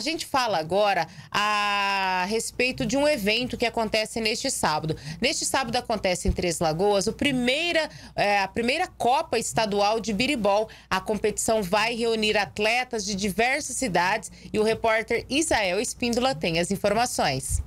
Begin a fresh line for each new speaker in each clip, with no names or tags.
A gente fala agora a respeito de um evento que acontece neste sábado. Neste sábado acontece em Três Lagoas o primeira, é, a primeira Copa Estadual de Biribol. A competição vai reunir atletas de diversas cidades e o repórter Isael Espíndola tem as informações.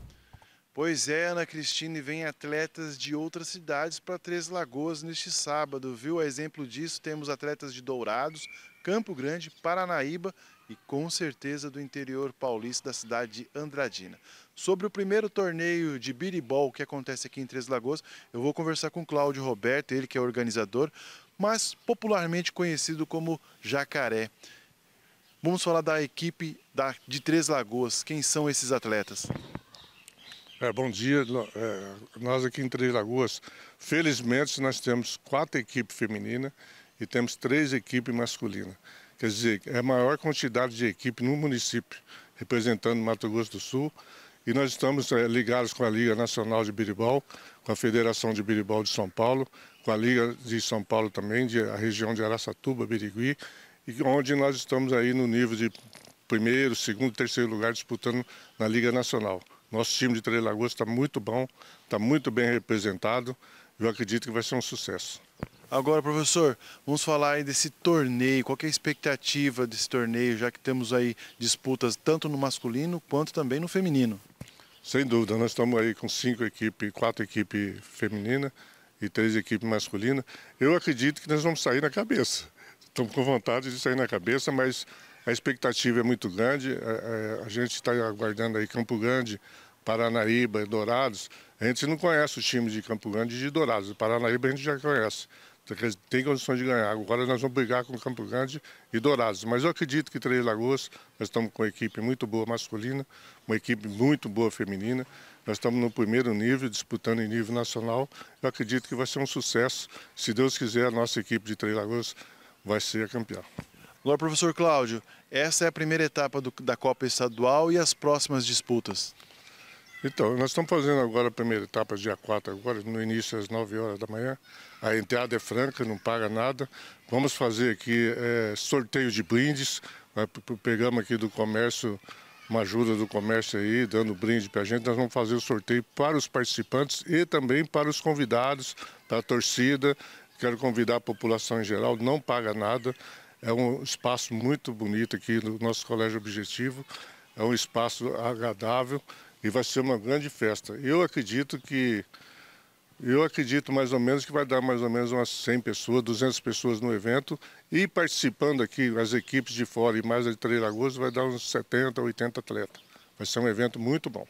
Pois é, Ana Cristina, e vem atletas de outras cidades para Três Lagoas neste sábado, viu? A exemplo disso, temos atletas de Dourados, Campo Grande, Paranaíba, e com certeza do interior paulista da cidade de Andradina. Sobre o primeiro torneio de biribol que acontece aqui em Três Lagoas, eu vou conversar com Cláudio Roberto, ele que é organizador, mas popularmente conhecido como Jacaré. Vamos falar da equipe da,
de Três Lagoas. Quem são esses atletas? É, bom dia. É, nós aqui em Três Lagoas, felizmente, nós temos quatro equipes femininas e temos três equipes masculinas. Quer dizer, é a maior quantidade de equipe no município, representando Mato Grosso do Sul. E nós estamos é, ligados com a Liga Nacional de Biribol, com a Federação de Biribol de São Paulo, com a Liga de São Paulo também, de, a região de Araçatuba, Birigui, e onde nós estamos aí no nível de primeiro, segundo, terceiro lugar disputando na Liga Nacional. Nosso time de Três Lagoas está muito bom, está muito bem representado. Eu acredito que vai ser um sucesso. Agora, professor,
vamos falar aí desse torneio. Qual é a expectativa desse torneio, já que temos aí disputas
tanto no masculino quanto também no feminino? Sem dúvida, nós estamos aí com cinco equipes, quatro equipes femininas e três equipes masculinas. Eu acredito que nós vamos sair na cabeça. Estamos com vontade de sair na cabeça, mas a expectativa é muito grande. É, é, a, gente está aguardando aí Campo Grande, Paranaíba, Dourados. A gente não conhece os times de Campo Grande e de Dourados. Paranaíba a gente já conhece tem condições de ganhar. Agora nós vamos brigar com Campo Grande e Dourados. Mas eu acredito que Três Lagoas, nós estamos com uma equipe muito boa masculina, uma equipe muito boa feminina. Nós estamos no primeiro nível, disputando em nível nacional. Eu acredito que vai ser um sucesso. Se Deus quiser, a nossa equipe de Três Lagoas vai ser a campeã. Agora, professor Cláudio, essa é a primeira etapa do, da Copa Estadual e as próximas disputas? Então, nós estamos fazendo agora a primeira etapa, dia 4 agora, no início às 9 horas da manhã. A entrada é franca, não paga nada. Vamos fazer aqui é, sorteio de brindes. Né, pegamos aqui do comércio, uma ajuda do comércio aí, dando brinde para a gente. Nós vamos fazer o sorteio para os participantes e também para os convidados, para a torcida. Quero convidar a população em geral, não paga nada. É um espaço muito bonito aqui no nosso Colégio Objetivo. É um espaço agradável e vai ser uma grande festa. Eu acredito que eu acredito mais ou menos que vai dar mais ou menos umas 100 pessoas, 200 pessoas no evento e participando aqui as equipes de fora e mais de Três Lagoas vai dar uns 70, 80 atletas. Vai ser um evento muito bom.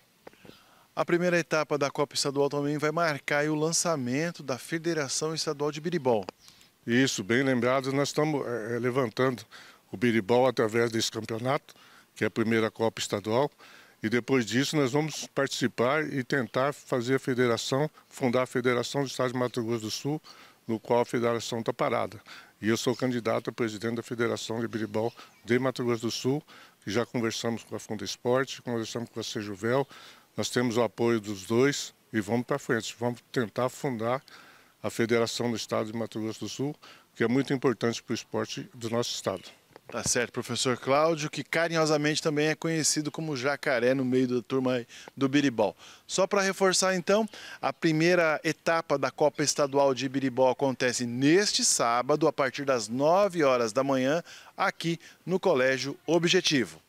A primeira etapa da Copa Estadual também vai marcar o lançamento da Federação Estadual de Biribol. Isso, bem lembrado, nós estamos é, levantando o biribol através desse campeonato, que é a primeira Copa Estadual. E depois disso nós vamos participar e tentar fazer a federação, fundar a Federação do Estado de Mato Grosso do Sul, no qual a federação está parada. E eu sou candidato a presidente da Federação de Biribol de Mato Grosso do Sul. Já conversamos com a Funda Esporte, conversamos com a Sejuvel. Nós temos o apoio dos dois e vamos para frente. Vamos tentar fundar a Federação do Estado de Mato Grosso do Sul, que é muito importante para o esporte do nosso estado. Tá certo, professor Cláudio, que carinhosamente também é
conhecido como jacaré no meio da turma do Biribol. Só para reforçar então, a primeira etapa da Copa Estadual de Biribol acontece neste sábado, a partir das 9 horas da manhã, aqui no Colégio Objetivo.